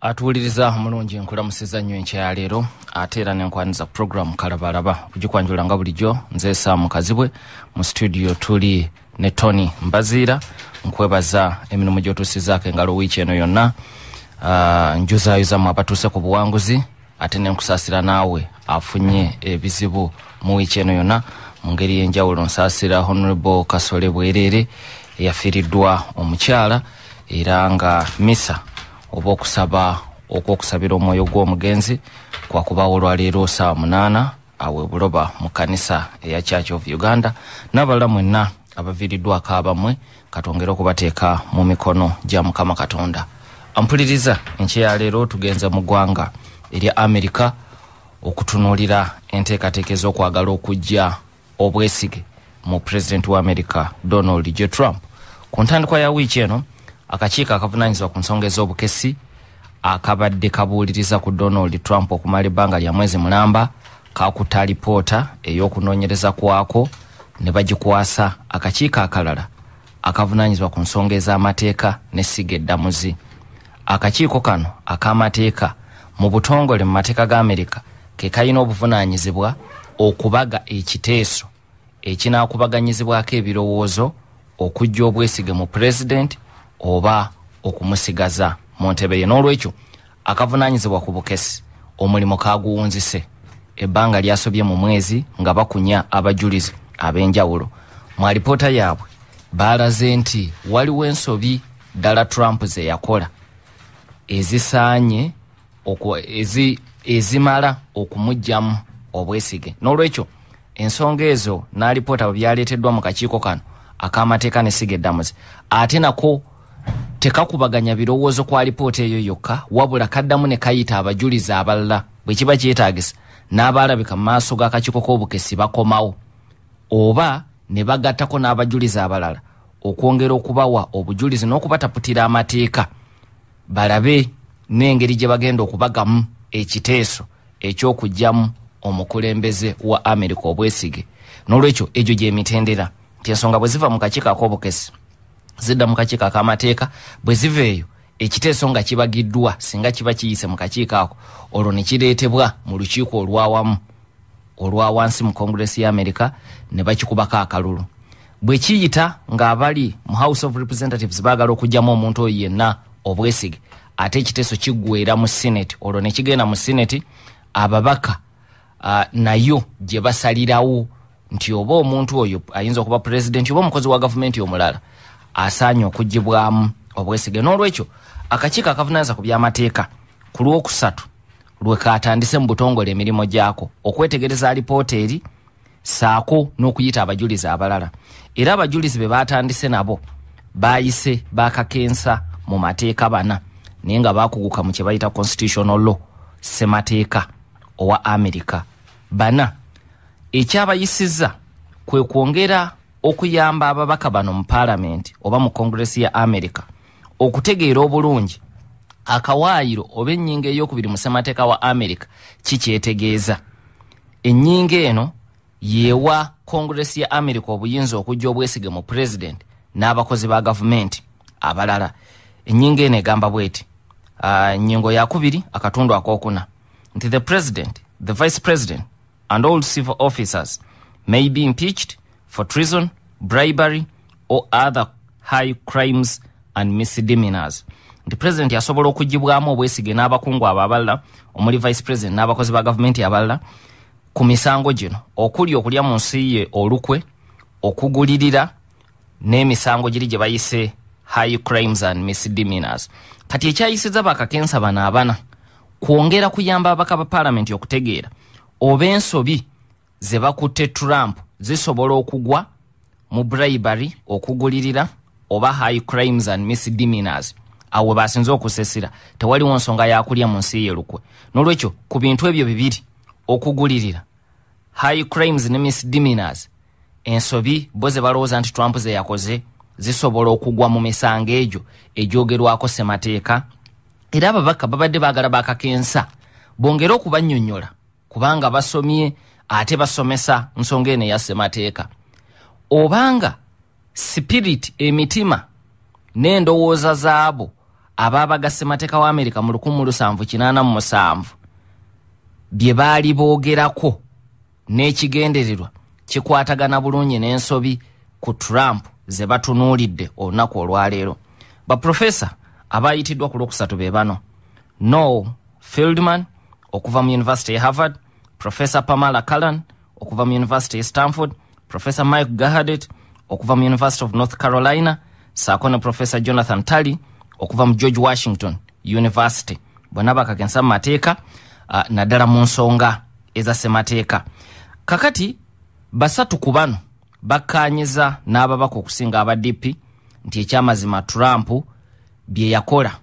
atuwuliriza mulungi nkulamusiza nnyo enkya yaleero ate era nenkwaniza ku programu kalabalaba okugikwanjula nga bulijjo nzeesa mu kazibwe mu studio tuli ne tony mbaziira nkwebaza emirimu gyotuusizaako engalo wiiki eno yonna ah, njuzayuzamu abatuuse ku buwanguzi ate nenkusaasira naawe afunye ebizibu mu wiiki eno yonna mu ngeri y'enjawulo nsaasira honorable kasole bwereere eyafiiriddwa omukyala era nga misa oba okusaba okwokusabira omwoyo gw'omugenzi kwakubaawo olwaleero saawa munaana awe buloba mu kanisa eya church of uganda n'abalala mwenna abaviiriddwako abamwe katongere okubateeka mu mikono gya mukama katonda ampuliriza nkyeyaleero tugenze mu ggwanga erya amerika okutunuulira enteekateeka ez'okwagala okujja obwesige mu pulezidenti wa amerika donald j trump ku ntandikwa ya wiiki eno akakiiko akavunaanyizibwa ku nsonga ez'obukesi akabadde kabuuliriza ku donald trump okumala ebbanga lya mwezi mulamba kakuta alipoota ey'okunoonyereza kwako ne bagikwasa akakiiko akalala akavunaanyizibwa ku nsonga ez'amateeka n'essiga eddamuzi akakiiko kano ak'amateeka mu butongole mu mateeka ga amerika ke kalina obuvunaanyizibwa okubaga ekiteeso ekinaakubaganyizibwako ebirowoozo okujja obwesige mu pulezidenti oba okumusigaza mu ntebe ye n'olwekyo akavunaanyizibwa ku bukesi omulimu kaaguwunzise ebbanga lyasobye mu mwezi nga bakunya abajulizi ab'enjawulo mu alipoota yaabwe baalaze nti waliwo ensobi ddala trump ze yakola ezisaanye ezi, ezimala okumugjamu obwesige n'olwekyo ensonga ezo n'alipoota bwe byaleeteddwa mu kakiiko kano akamateeka ne sigeddamuzi ate nako tekakubaganya birowoozo kwa alipoota eyo yokka wabula kaddamu ne kayita abajulizi abalala bwe kiba kyetaagisa n'abaalabika mu maaso g'akakiiko k'obukesi bakomawo oba ne bagattako n'abajulizi abalala okwongera okubawa obujulizi n'okubataputira amateeka balabe n'engeri gye bagenda okubagamu ekiteeso ekyokugyamu omukulembeze wa amerika obwesige n'olwekyo egyo gy'emitendera nti ensonga bwe ziva mu kakiiko ak'obukesi zidda mu kakiiko akamateeka bwe ziva eyo ekiteeso nga kibagiddwa singa kiba kiyise mu kakiiko ako olwo ne kireetebwa mu lukiiko olwawamu olwa wansi mu kongress ya amerika ne bakikubako akalulu bwe kiyita ng'abali mu house of representatives baagala okugyamu omuntu oyo yenna obwesige ate ekiteeso kiggweera mu sineti olwo ne kigenda mu sineti ababaka uh, nayo gye basalirawo nti oba omuntu oyo ayinza okuba pulezidenti oba omukozi wa gavumenti omulala asaanye okugibwamu obwesige nolwekyo akakiiko akavunaniza ku byamateeka ku lwokusatu lwekatandise mu butongole emirimu gyako okwetegereza alipoota eri saako n'okuyita abajulizi abalala era abajulizi be batandise nabo baayise bakakensa mu mateeka bana naye nga bakuguka mu kye bayita constitutional law semateeka owa america bana ekyabayisiza kwe kwongera okuyamba ababaka bano mu paalamenti oba mu kongress ya america okutegeera obulungi akawaayiro oba ennyingo eyokubiri mu ssemateeka wa america kikyetegeeza ennyingo eno yeewa kongress ya america obuyinza okujja obwesige mu pulezidenti n'abakozi ba gavumenti abalala ennyingo eno egamba bweti ah, ennyingo uh, yakubiri akatundu akokuna nti the president the vice president and old civil officers may be impeached for treason, bribery or other high crimes and misdemeanors. The president yasobola okujibwamu obwesige n'abakungu abo abalala omuli vice president n'abakozi ba gavumenti abalala ku misango gino okuli okulya mu nsi ye olukwe okugulirira n'emisango giri gye bayise high crimes and misdemeanors kati ekyayisiza bakakensa bano abana kwongera kuyamba ababaka ba paalamenti okutegeera oba ensobi ze bakutte trump zisobola okugwa mu bribery okugulirira oba high crimes and misdeminers awe basinze okusesira tewaliwo nsonga yakulya mu nsi yerukwe nolwekyo ku bintu ebyo bibiri okugulirira high crimes ne misdeminers ensobi bo ze balowooza nti trump ze yakoze zisobola okugwa mu misango egyo egyogerwako semateeka era ababaka babadde baagala bakakensa bongere okubanyonyola kubanga basomye ate basomesa nsonga eno eyasemateeka obanga sipiriti emitima n'endowooza zaabo abaabaga ssemateeka wa amerika mu 1787 bye baali boogerako n'ekigendererwa kikwatagana bulungi n'ensobi ku trump ze batunuulidde olunaku olwaleero baprofesa abayitiddwa ku lwokusatu be bano no fieldman okuva mu yunivesity ye harvard profesa pamala callan okuva mu university ye stanford profesa mike gahadet okuva mu university of north carolina saako ne profesa jonathan tally okuva mu george washington university bonna bakagensa mu mateeka uh, ah, naddala mu nsonga ezasemateeka kakati basatu ku bano bakkaanyiza n'ababaka okusinga aba dp nti ekyamazima trump bye yakola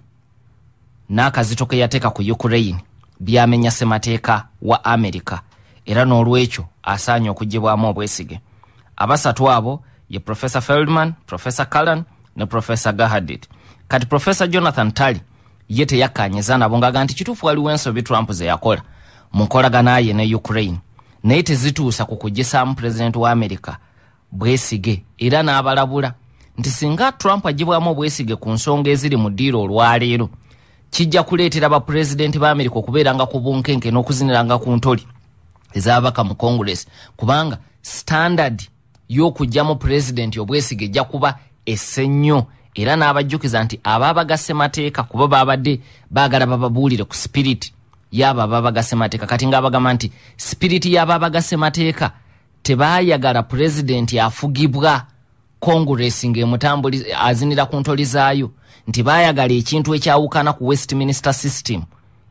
n'akazito ke yateeka ku ukraine byamenya semateeka wa amerika era n'olwekyo asaanye okugibwamu obwesige abasatu abo ye profesa feldman profesa callan ne profesa gahadit kati profesa jonathan tally ye teyakkaanyiza nabo ngaga nti kituufu waliwo ensobi trump ze yakola mu nkolaganaye ne ukraine naye tezituusa ku kugisaamu pulezidenti wa amerika bwesige era n'abalabula nti singa trump agibwamu obwesige ku nsonga eziri mu ddiiro olwaleero kijja kuleetera bapulezidenti ba amerika okubeeranga ku bunkenke n'okuziniranga ku ntoli ezabaka mu congress kubanga standard y'okugyamu pulezidenti obwesiga ejja kuba essennyo era n'abajjukiza nti abaabagase mateeka kuba baabadde baagala bababuulire ku sipiriti yaabo abaabagase mateeka kati ng'abagamba nti sipiriti y'abaabagase mateeka tebaayagala pulezidenti afugibwa congress ngemutambuli azinira ku ntoli zaayo nti baayagala ekintu ekyawukana ku westminister system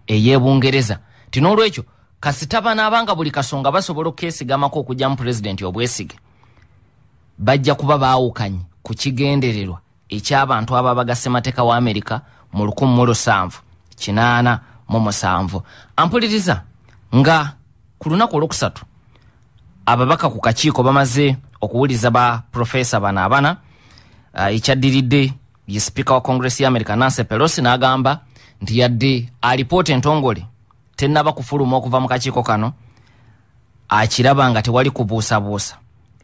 eyebungereza ti noolwekyo kasitabanaaba nga buli kasonga basobola okkesigamako okujjamu pulezidenti obwesige bajja kuba baawukanye ku kigendererwa ekyabantu ababaga ssemateeka wa amerika mu 1787 ampuliriza nga ku lunaku olwokusatu ababaka ku kakiiko bamaze okuwuliza ba purofesa bana abana uh, ekyaddiridde uh, ye sipiika wa congress yaamerica nancy pelosi n'agamba nti yadde alipoota entongole tenaba kufuluma okuva mu kakiiko kano akiraba nga tewali kubuusabuusa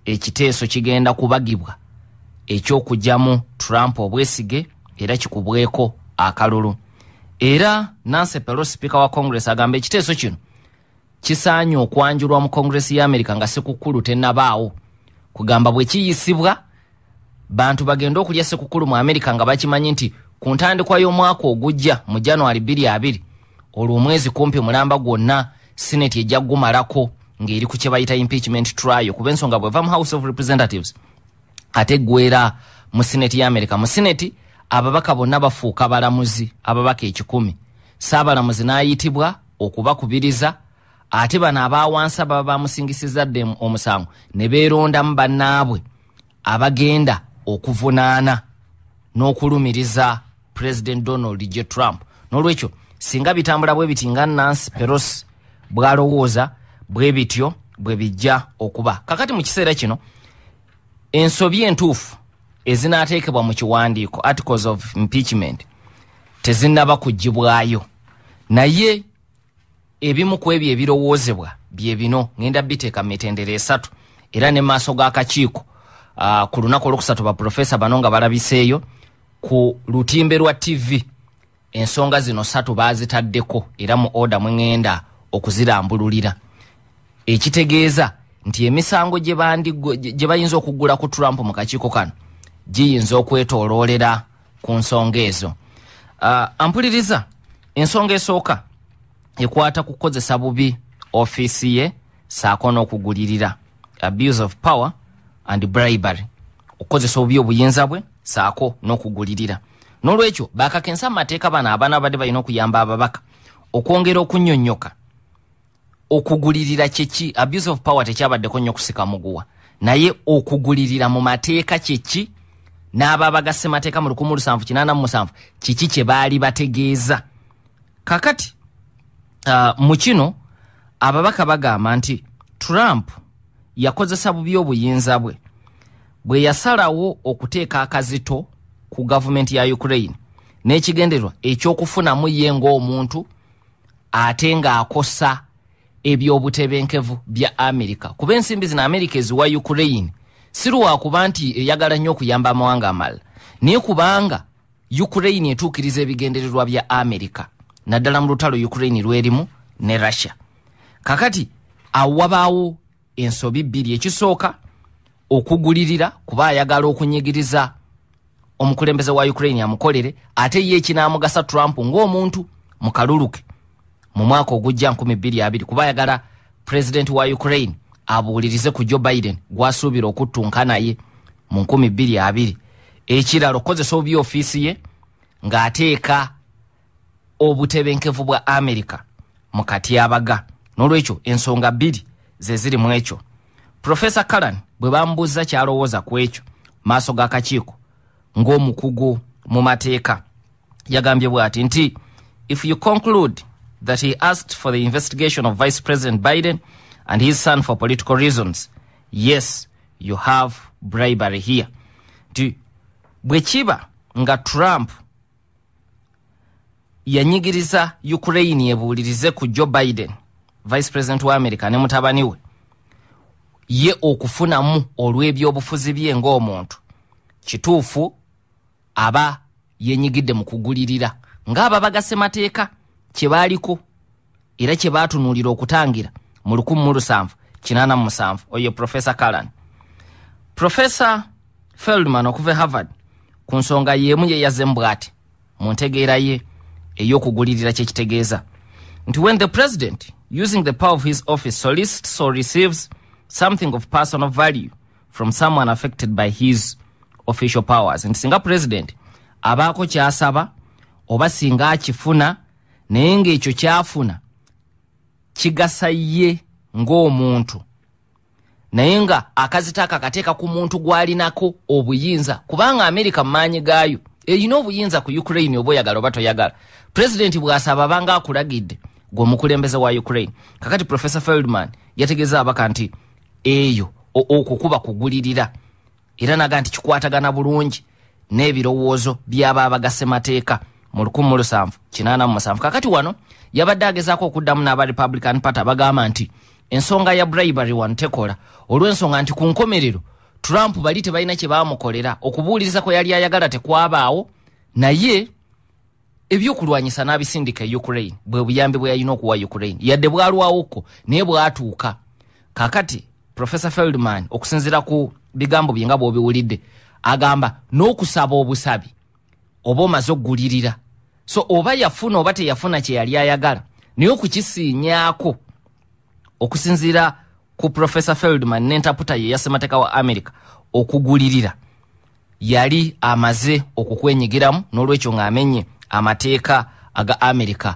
ekiteeso kigenda kubagibwa ekyokugyamu trump obwesige era kikubweko akalulu era nancy pelosi sipiika wa congress agamba ekiteeso kino you know. kisaanye okwanjulwa mu kongresi ya amerika nga sekukulu tennabaawo kugamba bwe kiyisibwa bantu bagende okulya sekukulu mu amerika nga bakimanyi nti ku ntandikwa y'omwaka ogujja mu januwaly 22 olwo omwezi kumpi mulamba gwonna sineti ejja kgumalako ng'eri ku kye bayita impeachment trio kuba ensonga bweva mu house of representatives ate gwera mu sineti ya amerika mu sineti ababaka bonna bafuuka balamuzi ababaka ekikumi saabalamuzi n'ayitibwa okubakubiriza ate bano abawansa baba bamusingisiza dde omusango ne beerondamu bannaabwe abagenda okuvunaana n'okulumiriza president donald j trump n'olwekyo singa bitambula bwe biti nga nansi peros bwalowooza bwe bityo bwe bijja okuba kakati mu kiseera kino ensobi entuufu ezinaateekebwa mu kiwandiiko articles of impeachment tezinnaba kugibwayo naye ebimu ku ebyo ebirowoozebwa bye bino ngenda biteeka mu mitendero esatu era ne maaso g'akakiiko uh, ah, ku lunaku olwokusatu baprofesa bano nga balabiseeyo ku lutimbe lwa tivi ensonga zino satu baazitaddeko era mu oda mwengenda okuzirambululira ekitegeeza nti emisango gye bayinza okugula ku trump mu kakiiko kano giyinza okwetoloolera ku nsonga ezo uh, ampuliriza ensonga esooka ekwata kukozesa bubi ofiisi ye saako n'okugulirira abuse of power and bribery okukozesa obubi obuyinza bwe saako n'okugulirira n'olwekyo baakakensa amateeka bano abaana abadde balina okuyamba ababaka okwongera okunyonyoka okugulirira kyeki abuse of power tekyabaddeko nnyo okusika muguwa naye okugulirira mu mateeka kyeki n'ababagasse mateeka mu 187 kiki kye baali bategeeza kakati Uh, mu kino ababaka bagamba nti trump yakozesa bubi obuyinza bwe bwe yasalawo okuteeka akazito ku gavumenti ya ukraine n'ekigenderwa ekyokufunamu ye ng'omuntu ate ng'akosa ebyobutebenkevu bya amerika kuba ensimbi zino amerika eziwa ukraine sirwakuba nti eyagala nnyo okuyamba amawanga amalala naye kubanga ukraine etuukiriza ebigendererwa bya amerika naddala mu lutalo ukraine lwerimu ne russia kakati awabaawo ensobi bbiri ekisooka okugulirira kuba ayagala okunyigiriza omukulembeze wa ukraine amukolere ate ye ekinamugasa trump ngaomuntu mukaluluke mu mwaka ogujja 22 kuba ayagala president wa ukraine abuulirize ku joe biden gwasuubira okuttunka naye mu 22 ekiralo okukozesa obi ofiisi ye ng'ateeka obutebenkevu bwa amerika mu katyabaga n'olwekyo ensonga bbiri ze ziri mu ekyo purofesa kalan bwe bamubuuza kyalowooza ku ekyo maaso ga kakiiko ng'omukugu mu mateeka yagambye bw ati nti if you conclude that he asked for the investigation of vice president biden and his son for political reasons yes you have bribery here nti bwe kiba nga trump yanyigiriza ukraine yebuulirize ku joe biden vice president wa america ne mutabani we ye okufunamu olw'ebyobufuzi bye ng'omuntu kituufu aba yenyigidde mu kugulirira ng'ababaga semateeka kye baaliko era kye baatunuulira okutangira mu 1787 oyo profesa callan profesa feldman okuva e harvard ku nsonga yeemu yeyazemu bw'ati mu ntegeera ye Feldman, eyokugulirira kyekitegeeza nti when the president using the power of his office solicits or receives something of personal value from someone affected by his official powers nti singa president abaako kyasaba oba singa akifuna naye ngaekyo kyafuna kigasa ye ng'omuntu naye nga akazitaka akateeka ku muntu gw'alinako obuyinza kubanga amerika mu maanyi gaayo eyina eh, obuyinza ku ukraine oba oyagala oba toyagala pulezidenti bw'asaba abanga akulagidde gweomukulembeze wa ukraine kakati profesa feldman yategeeza abaka nti eyo okwo kuba kugulirira era naga nti kikwatagana bulungi n'ebirowoozo byaba abagase mateeka mu 1787 kakati wano yabadde agezaako okuddamu n'aba republican party abagamba nti ensonga ya bribery wano tekola olw'ensonga nti ku nkomerero trump bali tebalina kye baamukolera okubuulirizako yali ayagala tekwabaawo naye ebyokulwanyisa n'abisindika e ukraine bwe buyambi bwe yalina okuwa ukraine yadde bwalwawoko naye bwatuuka kakati profesa feldman okusinzira ku bigambo byenga bwobiwulidde agamba n'okusaba obusabi oba omaze oggulirira so oba yafuna oba teyafuna kyeyali ayagala naye okukisiinyaako okusinzira ku profesa feldman nentaputa ye yasemateka wa america okugulirira yali amaze okukwenyigiramu n'olwekyo ng'amenye amateeka aga america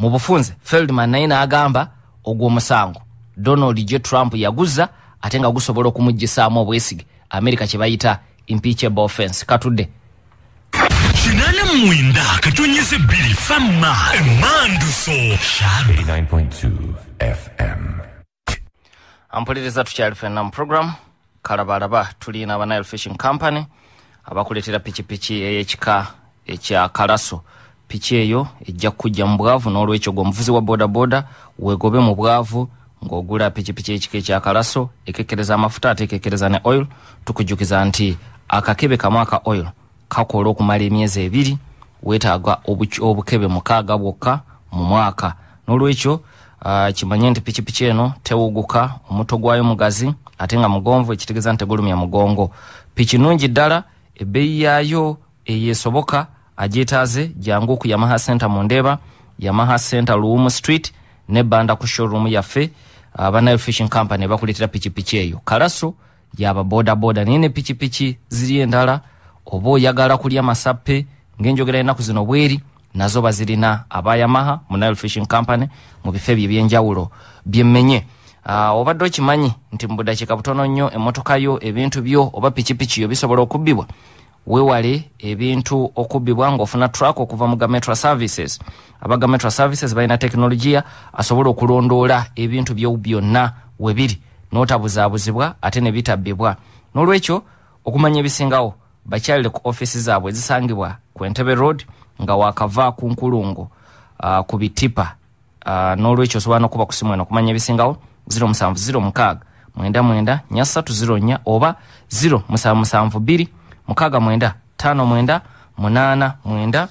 mu bufunze feldman naye n'agamba ogwo omusango donald j trump yaguzza ate nga gusobola okumugisaamu obwesige america kye bayita impeachable offense katudde kinana mwenda katonyeze bbiri famma emanduso fm ampuliriza tukyali fenna mu program kalabalaba tuliina aba nile fishing company abakuleetera pikipiki ey'ekika ekyakalaso piki eyo ejja kukujja mu bwavu n'olwekyo gwe omuvuzi wa bodaboda wegobe mu bwavu ng'ogula pikipiki ekika ekyakalaso ekekereza amafuta ate ekekereza ne oil tukujjukiza nti akakebe kamu aka oil kakola okumala emyezi ebiri weetaaga obukebe mukaaga bwokka mu mwaka n'olwekyo uh, kimanye nti pikipiki eno tewuguka omutto gwayo mugazi ate nga mugonvu ekitegeeza nti tegulumya mugongo piki nungi ddala ebbeeyi yaayo eyesoboka agyetaaze jangu ku yamaha center mundeeba yamaha center luumu street nebanda ku showroom yaffe abanayo ah, fishing company bakuleetera pikipiki eyo kalaso yababodaboda naye ne pikipiki ziri endala oba oyagala kulya masappe ngaenjogera enaku zino bweri nazo bazirina aba yamaha munal fishing company mu bifo ebyo ebyenjawulo byemmenye uh, ah, obadde okimanyi nti mubudakiika butono nnyo emmotoka yo ebintu byo oba pikipiki yo bisobola okubbibwa weewale ebintu okubibwa ngaofuna truck okuva muga metro services abaga metro services balina tekinologiya asobola okulondoola ebintu byo byonna webiri notabuzaabuzibwa ate nebitabbibwa nolwekyo okumanya ebisingawo bakyalire ku ofisi zaabwe zisangibwa ku entebe road nga wakava ku nkulungo uh, ku bitipa uh, nolwekyo osobola nokuba kusimu eno okumanya ebisingawo 0 7 0 6 9 9 04 oba 0 7 7 2 mukaaga mwenda taano mwenda munaana mwenda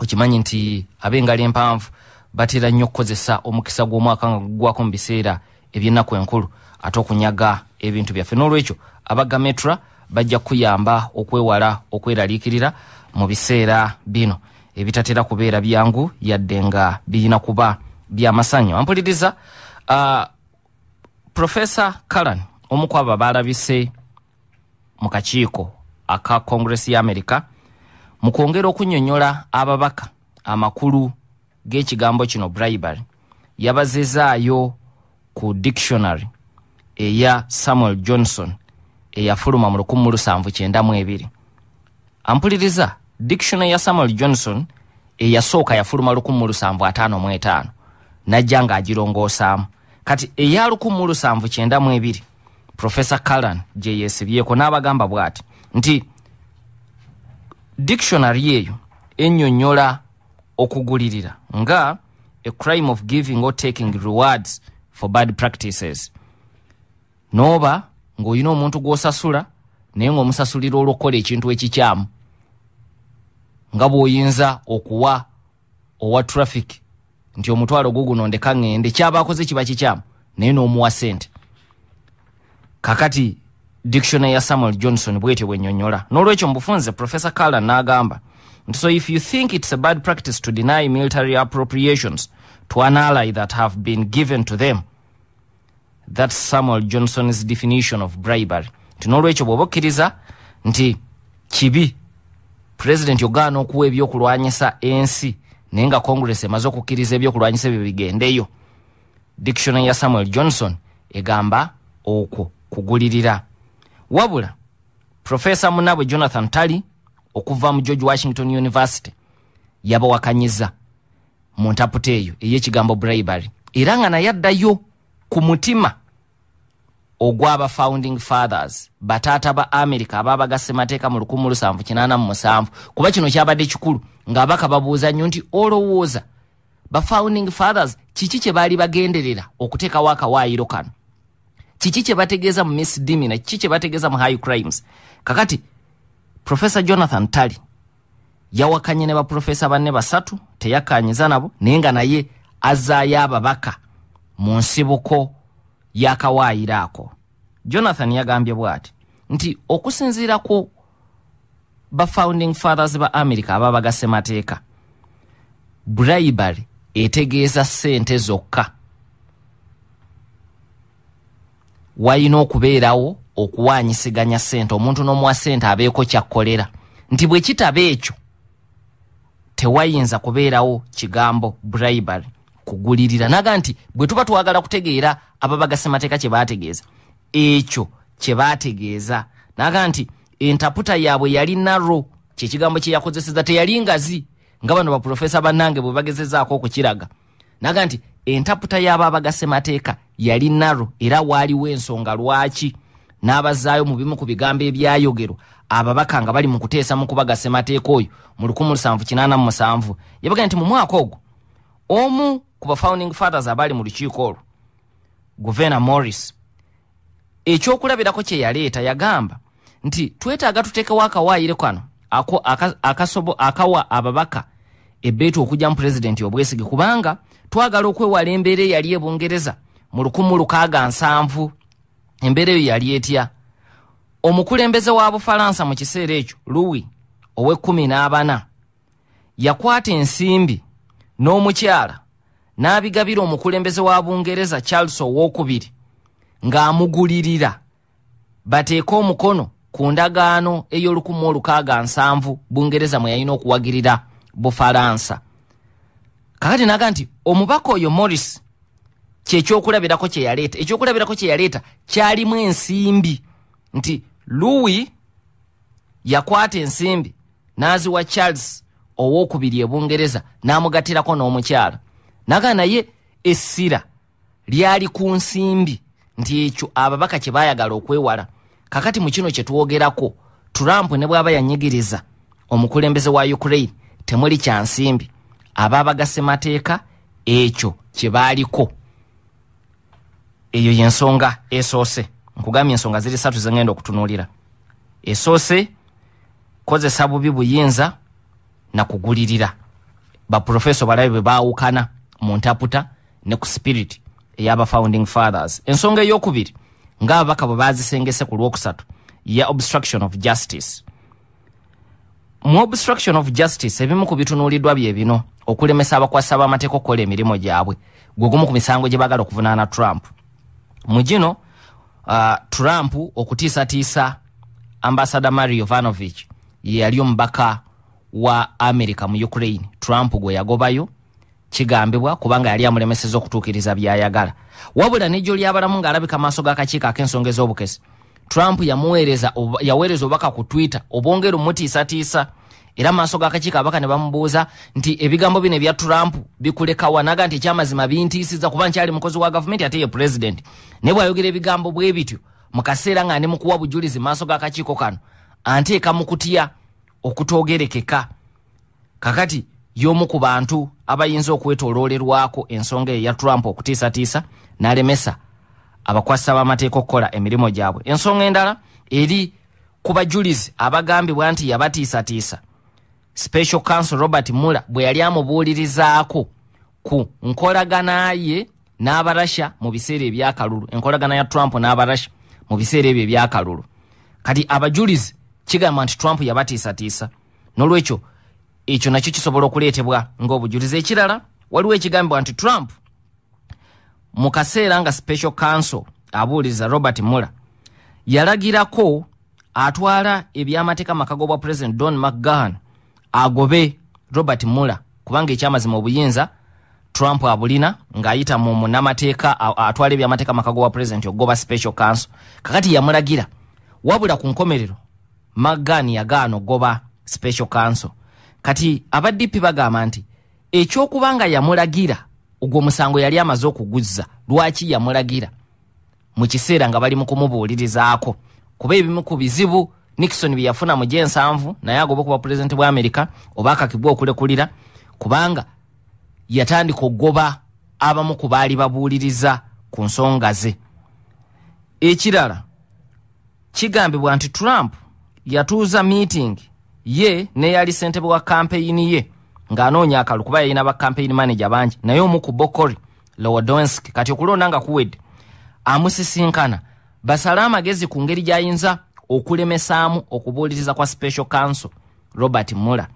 okimanyi nti abengali empanvu batera nnyo okukozesa omukisa gw'omwaka nga guggwako mu biseera ebyennaku enkulu ate okunyaga ebintu byaffe n'olwekyo abaga metra bajja kuyamba okwewala okweraliikirira mu biseera bino ebitatera kubeera byangu yadde nga birina kuba byamasanyu ampuliriza uh, profesa kalan omu kwaba baalabise mu kakiiko aka kongress ya amerika mu kwongera okunnyonnyola ababaka amakulu g'ekigambo kino bribery yabazezaayo ku dictionary eya samuel johnson eyafuluma mu 1792 ampuliriza dictionary ya samuel johnson eyasooka yafuluma 1755 najja ng'agirongoosaamu kati eya 1792 profesa callan gye yeesibyeko n'abagamba bw'ati nti dictionary eyo enyonyola okugulirira nga a crime of giving or taking rewards for bad practices nooba ng'olina omuntu gw'osasula naye ng'omusasulira olw'okukola ekintu ekikyamu nga bw'oyinza okuwa owa traffic nti omutwalo guguno ndeka ŋŋende kyaba akoze kiba kikyamu naye n'omuwa sente kakati dictionary ya samuel johnson bwetyo bwennyonnyola n'olwekyo mubufunze profesa carla n'agamba nti so if you think it's a bad practice to deny military appropriations to an ally that have been given to them that samuel johnson's definition of bribery nti n'olwekyo bw'oba okkiriza nti kibi pulezidenti ogaana okuwa ebyokulwanyisa ensi naye nga congress emaze okukkiriza ebyokulwanyisa ebyo bigendeyo dictionary ya samuel johnson egamba okwo kugulirira wabula profesa munabwe jonathan tali okuva mu george washington university yabawakanyiza mu ntaputa eyo ey'ekigambo bribery era nga naye addayo ku mutima ogw'aba founding fathers bataata ba america abaabagasse mateeka mu 1787 kuba kino kyabadde kikulu ng'abaka babuuza nnyo nti olowooza ba founding fathers kiki kye baali bagenderera okuteekawo akawaayiro kano kiki kyebategeeza mu miss dimi na kiki kyebategeeza mu high crimes kakati profesa jonathan tally yawakanye ne baprofesa banne basatu teyakanyiza nabo naye nga naye azaayo ababaka mu nsibuko yakawaayira ako jonathan yagambye bw'ati nti okusinziira ku bafounding fathers ba america ababagasemateeka bribary etegeeza sente zokka walina okubeerawo okuwanyisiganya sente omuntu n'omuwa sente abeeko kyakkolera nti bwe kitaba ekyo tewayinza kubeerawo kigambo bribary kugulirira naga nti bwe tuba twagala kutegeera ababagasi mateeka kye baategeeza ekyo kye baategeeza naga nti entaputa yaabwe yali narro kye kigambo kye yakozeseza teyali ngazi nga bano baprofesa bannange bwe bagezezaako okukiraga naga nti entaputa y'abaabagase mateeka yali nalo era waaliwo ensonga lwaki n'abazaayo mu bimu ku bigambo ebyayogerwa ababaka nga bali mu kuteesa mu kubagase mateeka oyo mu 1787 yabagaa nti mu mwaka ogwo omu ku bafounding fathers abaali mu lukiiko olwo guvena morris ekyokulabirako kye yaleeta yagamba nti twetaaga tuteekewo akawaayire kano ako akasobo akawa ababaka aka ebbeetu okujja mu pulezidenti obwesige kubanga twagala okwewala embeera eyali e bungereza mu 1670 embeera eyo yali etya omukulembeze wa bufalansa mu kiseera ekyo louis owe14 yakwata ensimbi n'omukyala n'abigabira omukulembeze wa bungereza charles owokubiri ng'amugulirira bateeke omukono ku ndagaano ey'1670 bungereza mwe yalina okuwagirira bufalansa kakati naga nti omubaka oyo morris kyekyokulabirako kyeyaleeta ekyokulabirako kyeyaleeta kyalimu ensimbi nti louis yakwata ensimbi naziwa charles owokubiri ebungereza namugatirako n'omukyala naga naye essira lyali ku nsimbi nti ekyo ababaka kye baayagala okwewala kakati mu kino kyetwogerako trump ne bw'aba yanyigiriza omukulembeze wa ukraine temuli kyansimbi abaabagase mateeka ekyo kyebaaliko eyo yensonga esoose nkugambye ensonga ziri satu zengenda okutunulira esoose kozesa bubi buyinza nakugulirira baprofeso balabe bwe baawukana mu ntaputa ne ku spiriti eyabafounding fathers ensonga eyokubiri ngaababaka bwe bazisengese ku lwokusatu ya obstruction of justice mu obstruction of justice ebimu ku bitunuuliddwa bye bino okulemesa abakwasa b'amateeka okukola emirimu gyabwe gwe gumu ku misango gye baagala okuvunaana trump mu gino uh, trump okutiisatiisa ambasada mari yovanovich yeyali omubaka wa america mu ukraine trump gwe yagobayo kigambibwa kubanga yali amulemeseza okutuukiriza byayagala wabula nejjo lyabalamu ng'alabika maaso g'akakiiko ak'ensonga ez'obukesi trump yaweereza obubaka ku twitter obwongera omutiisatiisa era mumaaso gaakakiiko abaka ne bamubuuza nti ebigambo bino ebya trump bikulekawanaga nti ekyamazima bintiisiza kuba nkyali mukozi wa gavumenti ate ye president naye bwayogera ebigambo bwe bityo mukaseera nga nimukuwa bujulizi mumaaso gaakakiiko kano anteeka mukutya okutogerekeka kakati yomu ku bantu abayinza okwetoloolerwako ensonga eya trump okutiisatiisa n'alemesa abakwasa b'amateeka okukola emirimu gyabwe ensonga endala eri ku bajulizi abagambibwa nti yabatiisatiisa special council robert mula bwe yali amubuulirizaako ku nkolagana ye n'abarasha mu biseera ebyakalulu enkolagana ya trump n'abarasha mu biseera ebyo ebyakalulu kati abajulizi kigamba nti trump yabatiisatiisa nolwekyo ekyo nakyo kisobola okuleetebwa ngaobujulizi ekirala waliwo ekigambibwa nti trump mu kaseera nga special council abuuliriza robert muller yalagirako atwala ebyamateeka amaka g'obwa president don mcgahan agobe robert muller kubanga ekyamazima obuyinza trump abulina ng'ayita mu munamateeka atwala ebyamateeka amaka g'obwa president ogoba special council kakati yamulagira wabula ku nkomerero mcgahan yagaana ogoba special council kati abadipi bagamba nti ekyokuba nga yamulagira e ogwo omusango yali amaze okuguzza lwaki yamulagira mu kiseera nga bali mu kumubuulirizaako kuba ebimu ku bizibu nikisoni bye yafuna mu gyensanvu naye agoba okuba pulezidenti bwa amerika oba akakibwa okulekulira kubanga yatandika ogoba abamu ku baali babuuliriza ku nsonga ze ekirala kigambibwa nti trump yatuuza miiting ye neyali ssentebe wa kampeyini ye ng'anoonya akalu kuba yayina ba campaign manager bangi naye omu ku bokori lowodonsk kati okulonda nga kuwedde amusisinkana basale amagezi ku ngeri gy'ayinza okulemesaamu okubuuliriza kwa special council robert muller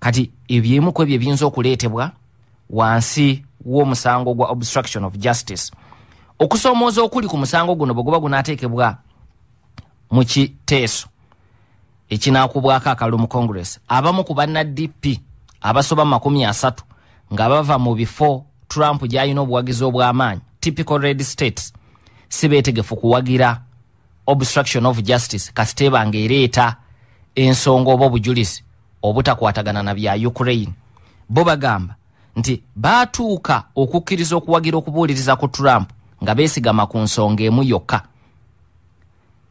kati ebyemu ku ebyo ebiyinza okuleetebwa wansi w'omusango gwa obstruction of justice okusoomooza okuli ku musango guno bwe guba gunaateekebwa mu kiteeso ekinaakubwako akalu mu congress abamu ku banna dp abasoba makumi asatu nga bava mu bifo trump gyalina obuwagizi obw'amaanyi typical red states si beetegefu kuwagira obstruction of justice kasiteba ng'ereeta ensonga oba obujulizi obutakwatagana na bya ukraine bo bagamba nti baatuuka okukkiriza okuwagira okubuuliriza ku trump nga beesigama ku nsonga emu yokka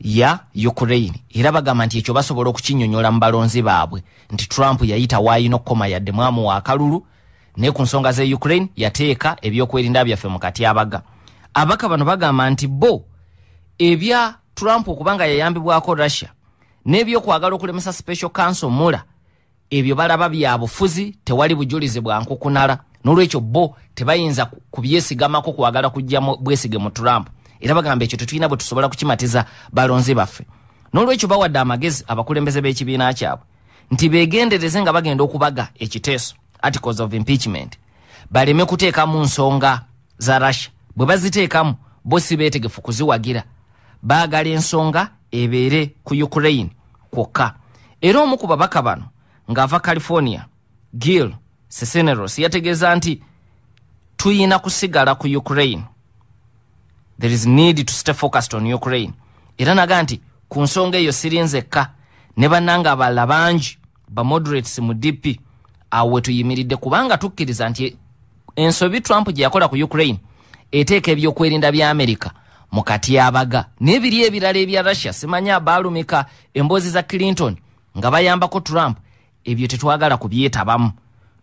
ya ukraine era bagamba nti ekyo basobola okukinyonyola mu balonzi baabwe nti trump yayita waayina okukoma yadde mwamu wa akalulu naye ku nsonga ze ukraine yateeka ebyokwerinda byaffe mu katyabaga ababaka bano bagamba nti bo ebya trump okubanga yayambibwako russia n'ebyokwagala okulemesa special council mula ebyo balaba bya bufuzi tewali bujulizi bwankukunala n'olwekyo bo tebayinza kubyesigamako kwagala kujja bwesige mu trump era bagamba ekyo tetulina bwe tusobola kukimatiza balonzi baffe n'olwekyo bawadde amagezi abakulembeze b'ekibiina kyabwe nti beegendereze nga bagenda okubaga ekiteeso articles of impeachment baleme kuteekamu nsonga za russia bwe baziteekamu bo si beetegefu kuziwagira baagala ensonga ebeere ku ukraine kwokka era omu ku babaka bano ng'ava california gill sesenaros yategeeza nti tuyina kusigala ku ukraine there is need to stay focused on ukraine era naga nti ku nsonga eyo sirinzekka ne bannanga abalala bangi bamoderates mu dp awo we tuyimiridde kubanga tukkiriza nti ensobi trump gye yakola ku ukraine eteeka ebyokwerinda bya amerika mu katyabaga n'ebiri ebirala ebya russia simanya baalumika emboozi za clinton nga bayambako trump ebyo tetwagala kubyetabamu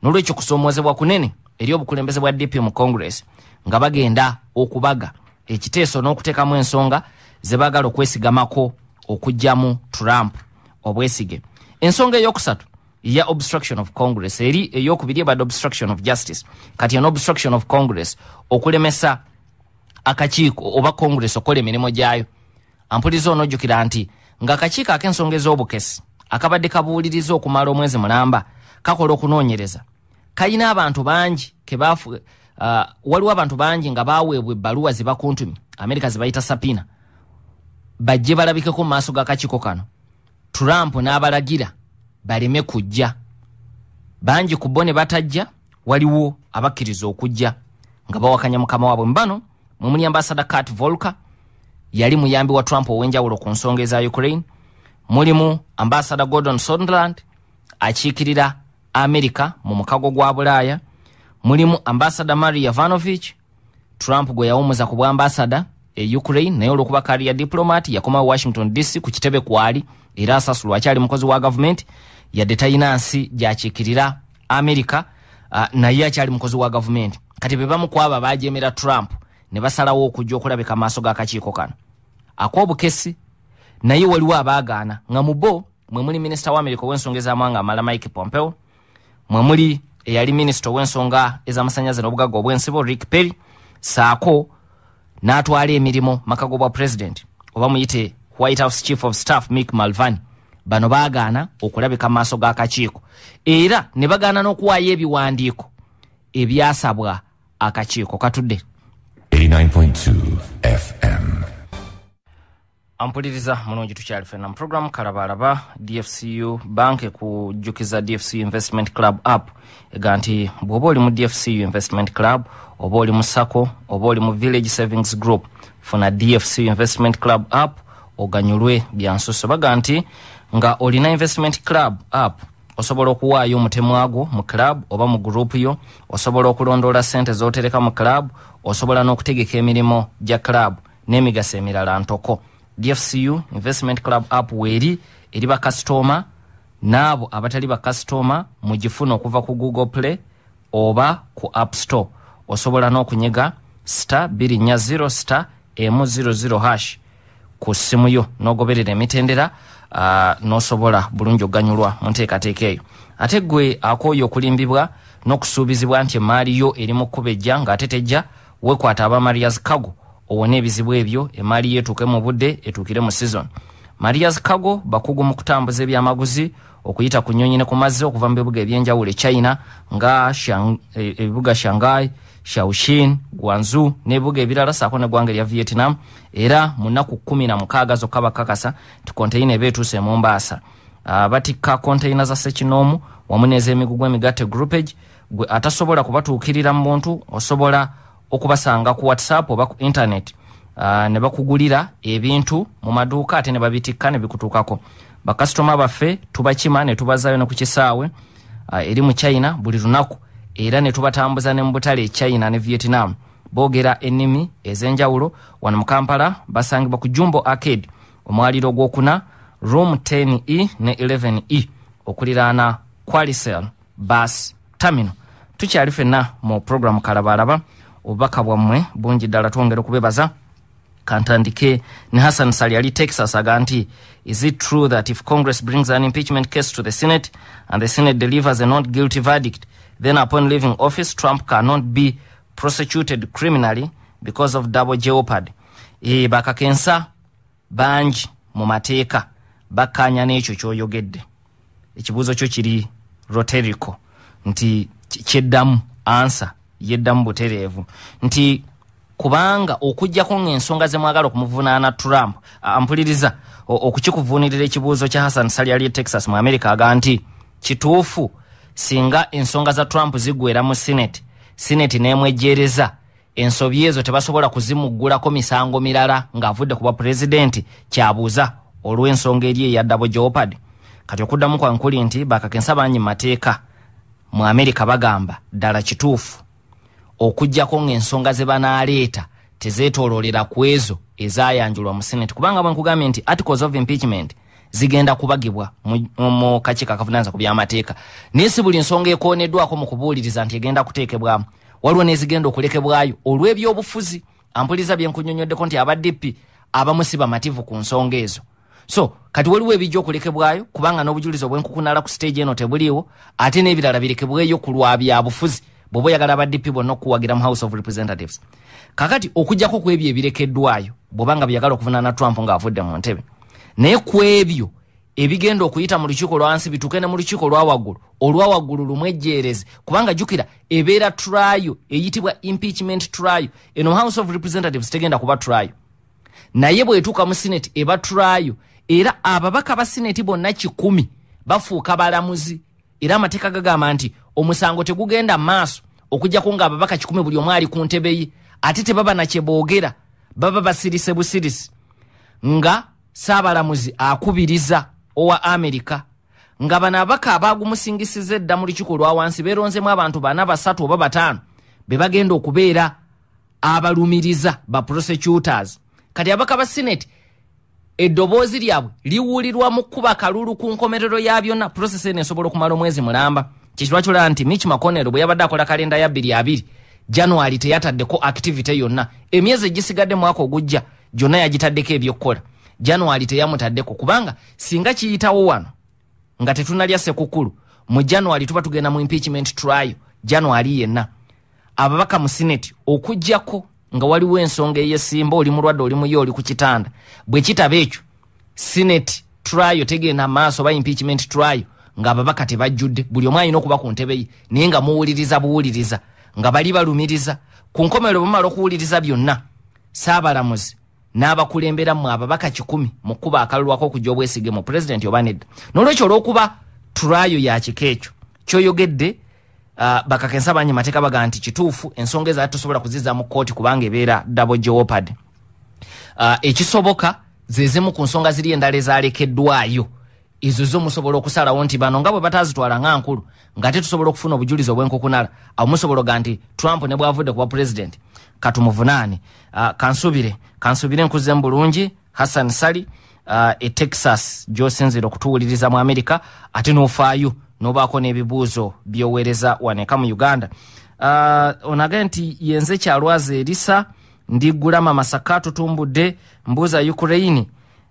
n'olwekyo kusoomoozebwa kunene eri obukulembeze bwa dp mu congress nga bagenda okubaga ekiteeso n'okuteekamu ensonga ze baagala okwesigamako okugyamu trump obwesige ensonga eyokusatu ya obstruction of congress eri eyokubiri ebadde obstruction of justice kati yona obstruction of congress okulemesa akakiiko oba congress okukola emirimu gyayo ampuliza onojjukira nti ng'akakiiko ak'ensonga ez'obukesi akabadde kabuuliriza okumala omwezi mulamba kakola okunoonyereza kayina abantu bangi kebafu uh, waliwo abantu bangi nga baweebwa ebbaluwa zebakuntumi amerika zebayita sapina bajje balabikeko mu maaso gakakiiko kano trump n'abalagira baleme kujja bangi ku bo ne batajja waliwo abakkiriza okujja nga bawakanya mukama waabwe mubano mwemuli ambasada cat volka yali muyambi wa trump ow'enjawulo ku nsonga eza ukraine mulimu ambasada gordon sondland akiikirira america mu mukago gwa bulaaya mulimu ambasada mari yavanovich trump gwe yawumuza ku bwa ambasada e ukraine naye olwokuba kaali ya diplomat yakomawo washington dc ku kitebe kwali era asasulwa akyali mukozi wa gavumenti yadde talina nsi gyakiikirira amerika uh, naye akyali mukozi wa gavumenti kati be bamu ku abo bajemera trump ne basalawo okujja okulabika mu maaso gaakakiiko kano akwobukesi naye waliwo abaagaana nga mu bo mwe muli minisita w'amerika ow'ensonga ezamuwanga amala mike pompeo mwe muli eyali minisita ow'ensonga ez'amasanyaze n'obugaga obw'ensibo rick perry saako n'atwala emirimu maka g'obwa pulezidenti oba muyite white house chief of staff mick malvani bano baagaana okulabika mu maaso g'akakiiko era ne bagaana n'okuwaayo ebiwandiiko ebyasabwa akakiiko katudde 89.2 fm ampuliriza mulungi tukyali fena muprogramu kalabaalaba dfcu bank ekujjukiza dfcu investment club app ega nti bw'oba oli mu dfcu investment club oba oli mu sacco oba oli mu village savings group funa dfcu investment club app oganyulwe byansusu baga nti nga olina investment club app osobola okuwaayo omutemwagwo mu club oba mu gurupu yo osobola okulondoola sente z'otereka mu club osobola n'okutegeka emirimu gya club n'emigaso emirala ntoko dfcu investment club app weeri eri bakasitoma naabo abatali bakasitoma mugifuna okuva ku google play oba ku app store osobola n'okunyiga sta 240 sta 100 hash ku ssimu yo n'ogoberera emitendera uh, n'osobola bulungi okuganyulwa mu nteekateeka eyo ate gwe akooye okulimbibwa n'okusuubizibwa nti emaali yo eri mu kkuba ejja ng'ate tejja weekwata aba marias kago owone ebizibu ebyo emaali yeetuuke mu budde etuukire mu season marias kago bakugu mu kutambuza ebyamaguzi okuyita ku nyonyi ne ku mazzi okuva mu bibuga ebyenjawulo e china nga e, ebibuga shangai shaushin gwanzu n'ebibuga ebirala saako neggwanga erya vietinam era mu nnaku kumi na mukaaga zokka bakakasa nti konteyina eba etuuse mu e mbaasa ah, batikka konteyina za sekinoomu wamu n'ez'emigugu emigatte groupage gwe atasobola kubatuukirira mu buntu osobola okubasanga ku whatsapp oba ku internet uh, ne bakugulira ebintu mu maduuka ate ne babitikka ne bikutuukako bakasitoma baffe tubakima ne tubazaayo ne ku kisaawe uh, eri mu china buli lunaku era ne tubatambuza ne mu butale e china ne vietnam boogera ennimi ez'enjawulo wano mu kampala basangibwa ku jumbo arcade omwaliro ogwokuna room 10e ne 11e okuliraana qualisel bas tamino tukyali fenna mu programu kalabaalaba obubaka bwammwe bungi ddala twongera okubebaza kantandike ne hassan sali ali texas aga nti is it true that if congress brings an impeachment case to the senate and the senate delivers a not guilty verdict then upon leaving office trump cannot be prosecuted criminally because of double jeopard e, bakakensa bangi mu mateeka bakkaanya n'ekyo ky'oyogedde ekibuuzo kyo kiri roterico nti kyeddamu ansa yeddamu butereevu nti kubanga okujjako ngaensonga zemwagala okumuvunaana trump ampuliriza okukikuvuunirira ekibuuzo kya hassan salyali e texas mu america aga nti kituufu singa ensonga za trump ziggwera mu sineti sineti nemwejjereza ensobi ezo tebasobola kuzimuggulako misango mirala ngaavudde kuba pulezidenti kyabuuza olw'ensonga eri eyaddabo jopad kati okuddamu kwankuli nti bakakensa bangi mu mateeka mu america bagamba ddala kituufu okugyako ng'ensonga ze banaaleeta tezeetoloolera ku ezo ezayanjulwa mu senate kubanga bwe nkugambye nti articles of impeachment zigenda kubagibwa mu kakiiko akavunaniza ku byamateeka naye si buli nsonga ekooneddwako mu kubuuliriza nti egenda kuteekebwamu waliwo n'ezigenda okulekebwayo olw'ebyobufuzi ampuliriza bye nkunyonnyoddeko nti aba dp abamu si bamativu ku nsonga ezo so kati waliwo ebijja okulekebwayo kubanga n'obujulizi obwenkukunala ku stage eno tebuliiwo ate n'ebirala birekebweyo ku lwa byabufuzi bwoba oyagala abadp bonna okuwagira mu house of representatives kakati okujjako ku ebyo ebirekeddwayo bwoba nga byagala okuvunaana trump ng'avudde mu ntebe naye ku ebyo ebigenda okuyita mu lukiiko lwansi bituuke ne mu lukiiko lwawaggulu olwawaggulu lumwejjeereze kubanga jjukira ebeera trayo eyitibwa impeachment trayo eno house of representatives tegenda kuba trayo naye bwetuuka mu senate eba trayo era ababaka ba senate bonna kikumi bafuuka balamuzi era amateeka gagamba nti omusango tegugenda maaso okujjako ngaababaka kikumi buli omu ali ku ntebe ye ate tebaba nakyeboogera baba basirise busirisi nga saabalamuzi akubiriza owa amerika nga bano ababaka abagumusingisiza edda mu lukiiko olwawansi beeronzemu abantu bana basatu oba bataano be bagenda okubeera abalumiriza ba prosecutors kati ababaka ba senete eddoboozi lyabwe liwulirwa mu kkuba kalulu ku nkomerero ya byonna proses eno esobola okumala omwezi mulamba kikirwakiola nti mich maconero bwe yabadde akola kalenda ya 22 january teyataddeko activity yonna emyezi egisigadde mwaka ogujja gyonna yagitaddeko ebyokukola january teyamutaddeko kubanga singa kiyitawo wano nga tetunalya sekukulu mu january tuba tugenda mu impeachment trial january yenna ababaka mu senate okujjako nga waliwo ensonga eyesimba oli mulwadde oli muye oli ku kitanda bwe kitaba ekyo senate trial tegenda mu maaso oba impeachment trial ngaababaka tebajjudde buli omu alina okuba ku ntebe ye naye nga muwuliriza buwuliriza nga bali balumiriza ku nkomerero bamala okuwuliriza byonna saabalamuzi n'abakulemberammwe ababaka kikumi mu kkuba akalulwako okujja obwesige mu pulezidenti oba nedda n'olwekyo olw'okuba tulwayo ya kika ekyo kyoyogedde Uh, bakaka ensa banyi mateeka baga nti kituufu ensonga ezi ati tosobola kuziza mu kooti kubanga ebeera dabo jeopad uh, ekisoboka zezimu ku nsonga ziri endala ezalekeddwayo ezo zomusobola okusalawo nti bano nga bwe batazitwala nga nkulu nga tetusobola okufuna obujulizi obwenkukunala awomusobolo ga nti trump ne bwavudde kuba president katumuvunaane uh, ah, kansubire kansubire nkuze mbulungi hassan sali uh, e texas gyosinzire okutuwuliriza mu amerika ate nofaayo nobaako n'ebibuuzo byowereza waneeka mu uganda uh, ah, onagaye nti yenze kyalwaza erisa ndigulama masaka tutumbudde mbuuza ukraine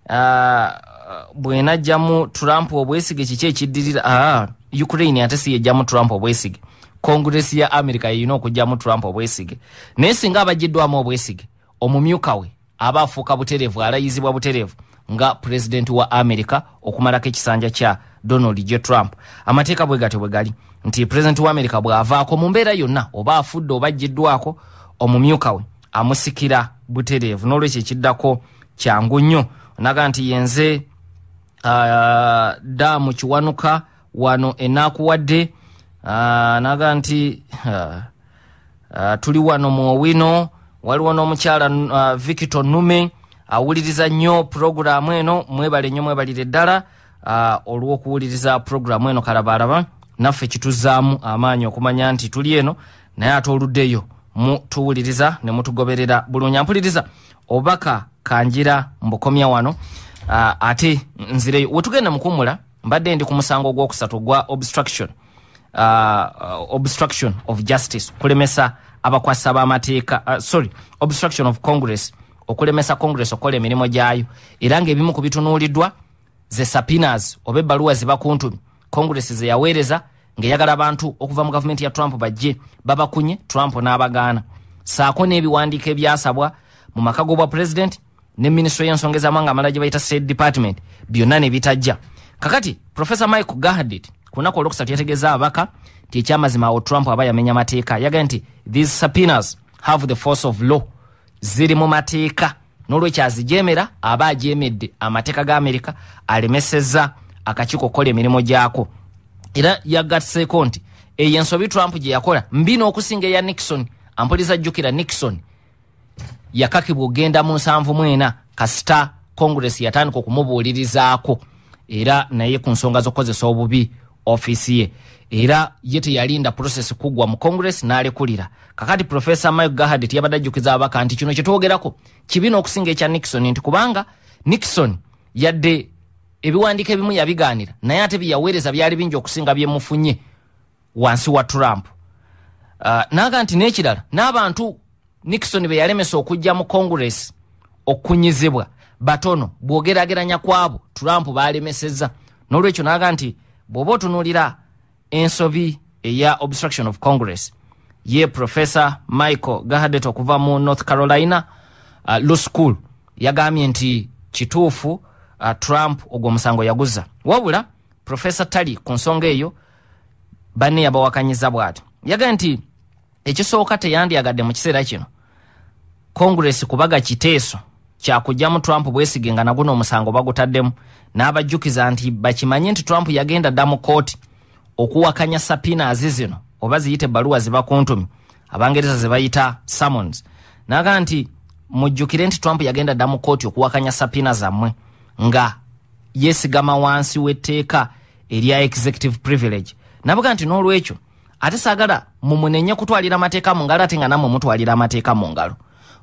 uh, bwenajjamu trump obwesige kiki ekidirira ah, ukraine ate siyejjamu trump obwesige congress ya america yeyina okujjamu trump obwesige naye singa abajiddwamu obwesige omumyuka we aba afuuka butereevu alayizibwa butereevu nga pulezidenti wa america okumalako ekisanja kya donald j trump amateeka bwe gatyo bwe gali nti pulezidenti wa america bw'avaako mu mbeera yonna oba afudde oba ajjiddwako omumyuka we amusikira butereevu n'olwekyo ekiddako kyangu nnyo onaga nti yenze uh, ah, damu kiwanuka wano enaku wadde uh, naga nti uh, uh, tuli wano muowino waliwo n'omukyala uh, victor nume awuliriza uh, nnyo puroguramu eno mwebale nnyo mwebalire ddala uh, olw'okuwuliriza puroguramu eno kalabaalaba naffe kituzaamu amaanyi okumanya nti tuli eno naye ate oluddeyo mutuwuliriza ne mutugoberera bulungi ampuliriza obubaka kanjira mbukomya wano Ah, ate nzireyo wetugenda mukumula mbadde ndi ku musango ogwokusatu gwa obstruction uh, obstruction of justice kulemesa abakwasa bamateeka uh, sorry obstruction of congress okulemesa congress okukola emirimu gyayo era ngaebimu kubitunuuliddwa ze sapinas oba ebbaluwa zebakuntumi congress zeyaweereza ngaeyagala abantu okuva mu gavumenti ya trump bajje babakunye trump n'abagaana saako n'ebiwandiiko ebyasabwa mu maka g'obwa pulezidenti ne minisitule y'ensonga ezamwanga amala gye bayita state department byonna ne bitajja kakati profesa mike gahdit ku nnaku olwokusatu yategeeza abaka nti ekyamazima awo trump aba yamenya mateeka yagaye nti these sapinas have the force of law ziri mu mateeka n'olwekyazijeemera aba ajeemedde amateeka ga amerika alemeseza akakiiko okukola emirimu gyako era yagatiseeko nti eyo ensobi trump gye yakola mbi n'okusinga eya nixon ampuliza jjukira nixon yakakibwa okgenda mu nsanvu mwena kasita congress yatandika okumubuulirizaako era naye ku nsonga z'okukozesa obubi ofiisi ye era ye teyalinda process kugwa mu congress n'alekulira kakati profesa mike gahad tiyabadde ajjukiza ababaka nti kino kyetwogerako kibi n'okusinga ekya nixon nti kubanga nixon yadde ebiwandiiko ebimu yabigaanira naye ate byeyaweereza byali bingi okusinga byemufunye wansi wa trump uh, ah, naaga nti n'ekirala n'abantu nixon be yalemesa okujja mu congress okunyizibwa batono bwogerageranya kwabo trump balemeseza nolwekyo naga nti bwoba otunulira ensobi eya obstruction of congress ye professor michael gahadet okuva mu north carolina uh, law school yagambye nti kituufu uh, trump ogwo omusango yaguza wabula professor tali ku nsonga eyo banne yabawakanyiza bwati yagambye nti ekisooka teyandyagadde mu kiseera kino kongress kubaga kiteeso kyakugyamu trump bwesige nga naguno omusango bagutaddemu n'abajjukiza nti bakimanye nti trump yagenda dda mu kooti okuwakanya sapinazi zino oba ziyite ebbaluwa zibakuntumi abangereza ze bayita samons nagaa nti mujjukire nti trump yagenda dda mu kooti okuwakanya sapina zammwe nga yeesigama wansi w'etteeka erya executive privilege nabuga nti n'olwekyo ate saagala mumunenye kutwalira amateeka mu ngalo ate nga nammwe mutwalira amateeka mu ngalo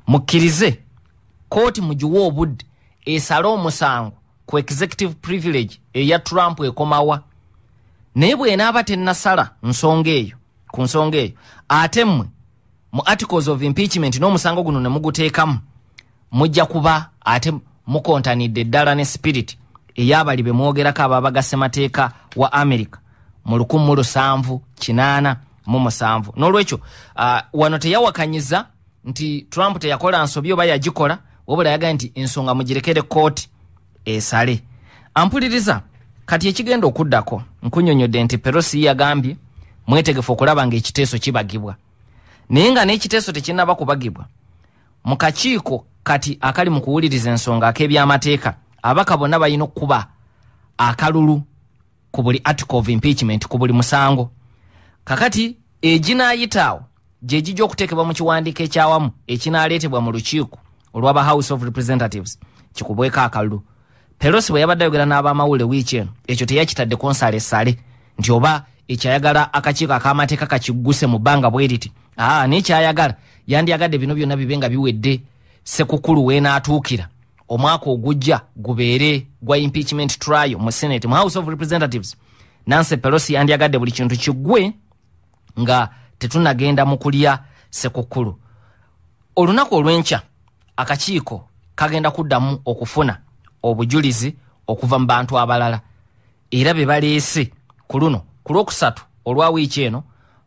mukkirize kooti mugiwa obudde esale omusango ku executive privilege eya trump ekomawa naye bwenaaba tennasala nsonga eyo ku nsonga eyo ate mmwe mu articles of impeachment n'omusango guno ne muguteekamu mujja kuba ate mukontanidde eddala ne spirit eyaabali be mwogerako ababagasemateeka wa america mu lukumi mu lusanvu kinaana mu musanvu n'olwekyo ah, wano teyawakanyiza nti trump teyakola nsobi oba yagikola wabula yagaa nti ensonga mugirekere kooti esale ampuliriza kati ekigenda okuddako nkunyonyodde nti perosi yagambye mwetegefu okulaba ngaekiteeso kibagibwa naye nga n'ekiteeso tekinnaba kubagibwa mu kakiiko kati akali mu kuwuliriza ensonga ak'ebyamateeka abaka bonna balina okkuba akalulu ku buli article of impeachment ku buli musango kakati eginaayitaawo gye gijja okuteekebwa mu kiwandiiko ekyawamu ekinaaleetebwa mu lukiiko olwaba house of representatives kikubweko akalulu pelosi bwe yabadde ayogera n'abamawulire wiiki eno ekyo teyakitaddeko nsalesale nti oba ekyayagala akakiiko ak'amateeka kakigguse mu bbanga bweriti aa naye kyayagala yandyagadde bino byonna bibe nga biwedde sekukulu weenaatuukira omwaka ogujja gubeere gwa impeachment trial mu senate mu house of representatives nancy pelosi yandyagadde buli kintu kiggwe nga tetunagenda mu kulya sekukulu olunaku olwenkya akakiiko kagenda kuddamu okufuna obujulizi okuva mu bantu abalala era be baleese ku luno ku lwokusatu olwa wiiki eno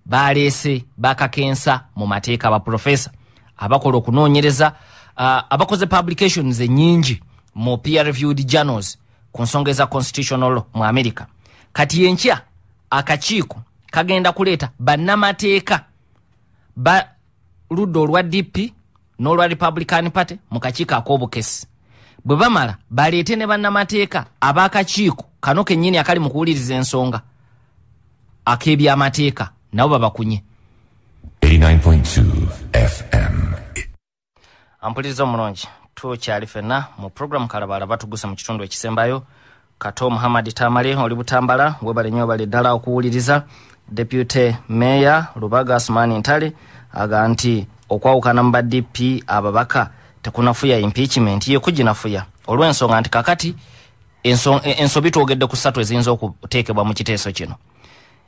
baleese bakakensa mu mateeka ba purofesa abakola okunoonyereza uh, abakoze publications enyingi mu peer reviewed journals ku nsonga eza constitutional mu america kati yenkya akakiiko kagenda kuleeta bannamateeka ba ludda olwa dp n'olwa republican party mu kakiiko ak'obukesi bwe bamala baleete ne bannamateeka abakakiiko kano kennyini akali mu kuwuliriza ensonga ak'ebyamateeka nabo babakunye 89.2 fm ampuliriza omulungi tukyali fenna mu puroguramu kalabaalaba tugusa mu kitundu ekisembayo kato muhamad tamale oli butambala webale nyo bale ddala okuwuliriza depute meya lubaga asumani ntale aga nti okwawukana mu ba dp ababaka tekunafuya impeachment ye kuginafuya olw'ensonga nti kakati ensobi twogedde ku ssatu eziyinza okuteekebwa mu kiteeso kino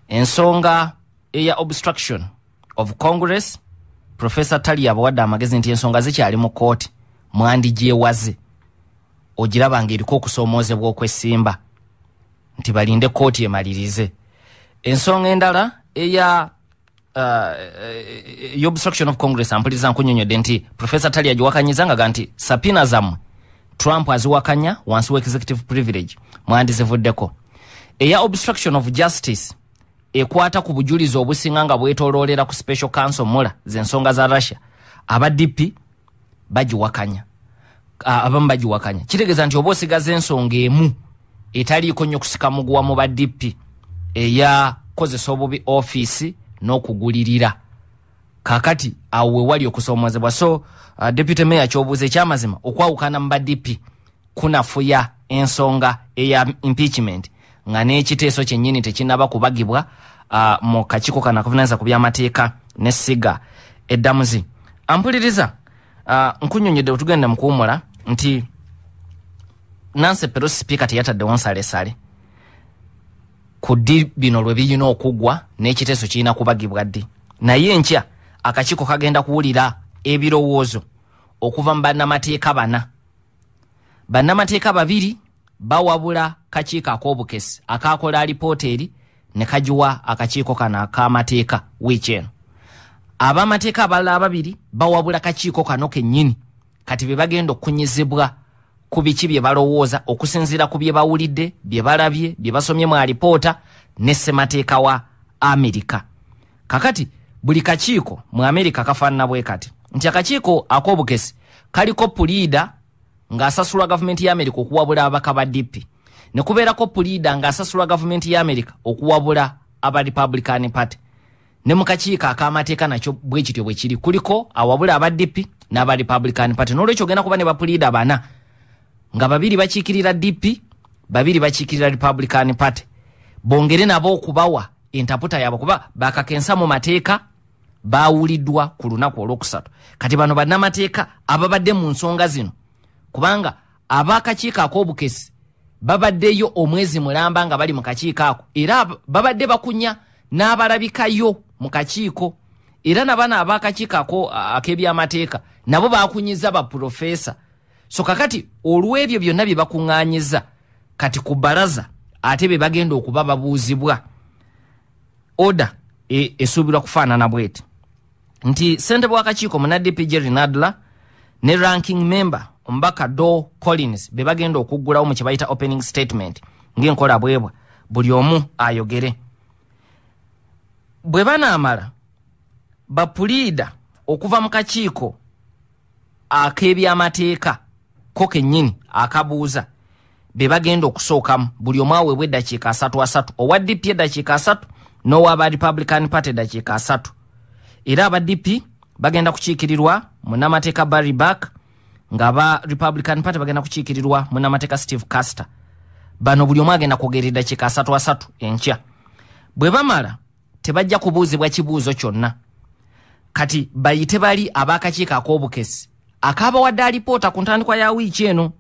ensonga eya obstruction of congress profesa tali abawadde amagezi nti ensonga zikyali mu kooti mwandigyewaze ogirabanga eriko okusoomoozebwa okwesimba nti balinde kooti emalirize ensonga endala eya uh, eh, obstruction of congress ampuliriza nkunyonyodde nti profesa tali agiwakanyiza nga ga nti sapiina zammwe trump aziwakanya wansi w'executive privilege mwandizivuddeko eya obstruction of justice ekwata ku bujulizi obusinga nga bwetoloolera ku special council mula zensonga za russia aba dp bagiwakanya abamu bagiwakanya kitegeeza nti oba osigaza ensonga emu etaliiko nnyo kusikamuguwa mu ba dp eya kozesa obubi ofiisi n'okugulirira kaakati awo wewali okusoomozebwa so uh, deputy meya kyobuuza ekyamazima okwawukana mu ba dp kunafuya ensonga eya impeachment nga n'ekiteeso kyennyini tekinaba kubagibwa ah, mu kakiiko kano akavunaniza ku byamateeka nesiga eddamuzi ampuliriza ah, nkunyonyedde wetugende mukuwumula nti nansi pelosi sipiika teyataddewo nsalesale ku ddi bino lwe birina okugwa n'ekiteeso kirina kubagibwa ddi naye nkya akakiiko kagenda kuwulira ebirowoozo okuva mu bannamateeka bana bannamateeka babiri bawabula kakiiko ak'obukesi akaakola alipoota eri ne kagiwa akakiiko kano ak'amateeka wiiki eno ab'amateeka abalala ababiri bawabula kakiiko kano kennyini kati be bagenda okkunyizibwa ku biki bye balowooza okusinziira ku bye bawulidde bye balabye bye basomye mu alipoota ne ssemateeka wa amerika kakati buli kakiiko mu amerika kafaanana bwe kati nti akakiiko ak'obukesi kaliko puliida ng'asasulwa gavumenti ya amerika okuwabula ababaka ba dp ne kubeerako puliida ng'asasulwa gavumenti ya amerika okuwabula aba republican party ne mu kakiiko ak'amateeka nakyo bwe kityo bwe kiri kuliko awabula aba dp n'aba republican party n'olwekyo ogenda kuba ne bapuliida bana nga babiri bakiikirira dp babiri bakiikirira republican party bongere nabo okubawa entaputa yaabwe kuba bakakensa mu mateeka baawuliddwa ku lunaku olwokusatu kati bano bannamateeka ababadde mu nsonga zino kubanga abakakiiko ak'obukesi babaddeyo omwezi mulamba nga bali mu kakiiko ako era babadde bakunya n'abalabikayo mu kakiiko era nabana abakakiiko ak'ebyamateeka nabo bakunyiza baprofeesa so kakati olw'ebyo byonna bye bakuŋŋaanyiza kati ku balaza ate be bagenda okuba babuuzibwa oda e, esuubirwa kufaanana bweti nti ssentebe w'akakiiko munadp jerry nadler ne ranking member omubaka do collins be bagenda okuggulawo mu kye bayita opening statement ngaenkola bwebwa buli omu ayogere bwe banaamala bapuliida okuva mu kakiiko ak'ebyamateeka ko kennyini akabuuza be bagenda okusookamu buli omu aweebwa eddakiika asatu asatu owa dp eddakiika asatu n'owa aba republican party eddakiika asatu era aba dp bagenda kukiikirirwa munnamateeka barry back ngaba republican party bagenda kukiikirirwa munamateeka steve caster bano buli omu agenda kwogerera kika asatu asatu enkya bwe bamala tebajja kubuuzibwa kibuuzo kyonna kati bayite bali abakakiiko ak'obukesi akaabawadde alipoota ku ntandikwa ya wiiki eno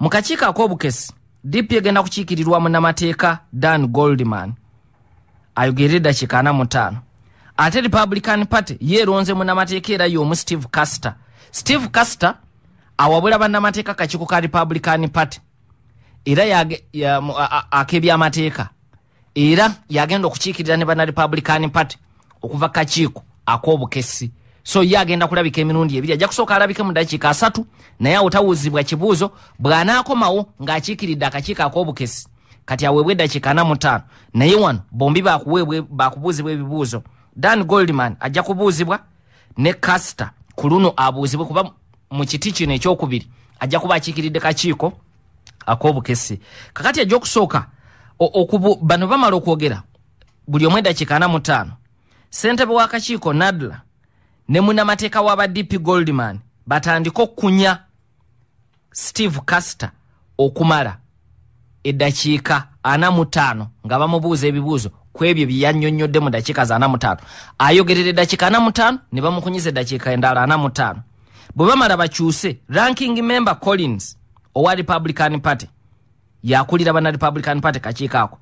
mu kakiiko ak'obukesi dp egenda kukiikirirwa munamateeka dan goldman ayogerera eddakiika ana mutaano ate republican party yeeronze munamateeka era y'omu steve caster steve caster awabula bannamateeka kakiiko ka republican party era ak'ebyamateeka era yagenda okukiikirira ne banna republican party okuva kakiiko ak'obukesi so ye agenda kulabika emirundi ebiri ajja kusooka alabike mu dakiika asatu naye awotawuuzibwa kibuuzo bw'anaakomawo ng'akiikiridde akakiiko ak'obukesi kati aweebwa eddakiika ana mu ttaano naye wano bombi bakubuuzibwa ebibuuzo dan goldman ajja kubuuzibwa ne kasta ku luno abuuzibwe kuba mukiti kino ekyokubiri ajja kuba akiikiridde kakiiko akobukesi kakati ajja okusooka bano bamala okwogera buli omu edakiika ana mutaano sentebe wakakiiko nadla ne munamateeka waba dp goldman batandike okkunya steve caster okumala edakiika ana mutaano nga bamubuuza ebibuuzo ku ebyo byeyanyonyodde mu dakiika za ana mutaano ayogerera edakiika ana mutaano ne bamukunyiza edakiika endala ana mutaano bwe bamala bakyuse ranking member collins owa republican party yakulira bana republican party kakiiko ako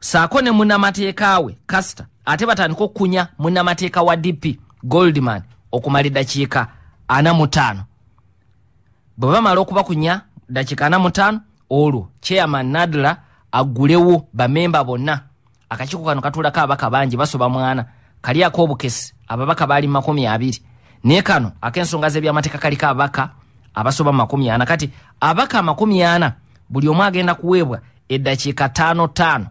saako ne munamateeka we kasita ate batandika okukunya munamateeka wa dp goldman okumala eddakiika 45 bwe bamala okubakunya dakiika 45 olwo chairman nadla aggulewo bamemba bonna akakiiko kano katuulako ababaka bangi basoba mwana kali ak'obukesi ababaka baali mu 20 naye kano akensonga z'ebyamateeka kaliko abaka abasoba mu makumi ana kati abaka amakumi ana buli omu agenda kuweebwa eddakiika taano taano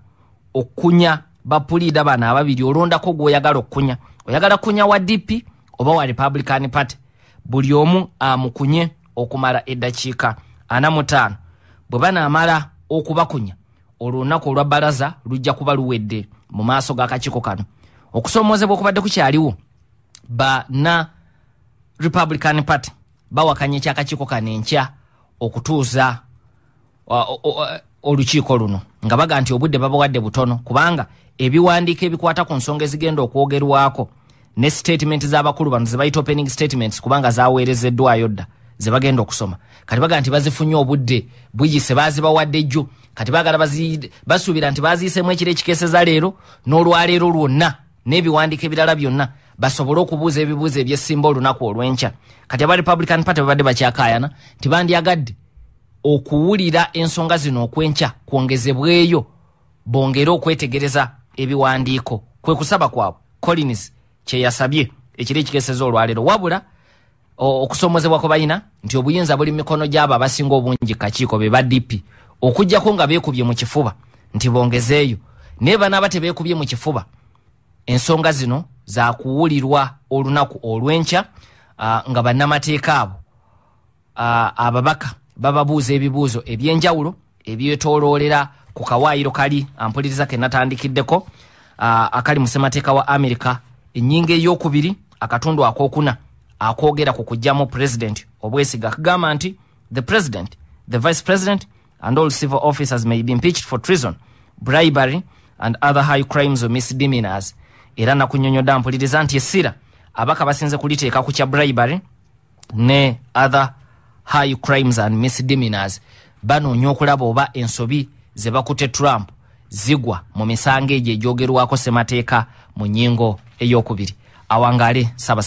okkunya bapuliida bano ababiri olondako gw'oyagala okkunya oyagala kkunya wa dp oba wa republican party buli omu amukunye okumala eddakiika ana mu taano bwe banaamala okubakunya olwo olunaku olwa bbalaza lujja kuba luwedde mu maaso g'akakiiko kano okusoomoozebwa okubadde kukyaliwo bana republican party bawakanyekya akakiiko kano enkya okutuuza olukiiko luno nga baga nti obudde babawadde butono kubanga ebiwandiiko ebikwata ku nsonga ezigenda okwogerwako ne statement z'abakulu bano zebaita opening statements kubanga zaweerezeddwayo dda zebagenda okusoma kati baga nti bazifunye obudde buyise baazibawadde jjo kati baagala basuubira nti baziisemu ekiro ekikeseza leero n'olwaleero lwonna n'ebiwandiiko ebirala byonna basobole okubuuza ebibuuzo ebyesimba olunaku olwenkya kati aba republican party babadde bakyakayana tibandyagadde okuwulira ensonga zino okwenkya kwongezebweyo bongere okwetegereza ebiwandiiko kwe kusaba kwabwe collins kyeyasabye ekiri ekikeseza olwaleero wabula okusomozebwa ku bayina nti obuyinza buli mikono gyabo abasinga obungi kakiiko be badp okugjako nga beekubye mu kifuba nti bongezeeyo naye banaaba tebeekubye mu kifuba ensonga zino zakuwulirwa olunaku olwenkya uh, nga bannamateeka abo uh, ababaka bababuuza ebibuuzo ebyenjawulo ebyetoloolera ku kawaayiro kali ampuliriza kenatandikiddeko uh, akali musemateeka wa amerika enyinga eyokubiri akatundu akokuna akogera ku kugyamu president obwesiga akagamba nti the president the vice president and all civil officers may be impeached for treason bribery and other high crimes or misdeminers era nakunyonyodde ampuliriza nti essira abaka basinze kuliteeka ku kya bribary ne other high crimes and miss diminars banoonya okulaba oba ensobi ze bakute trump zigwa mu misango egyo egyogerwako semateeka mu nnyingo eyokubiri awangaale saabasa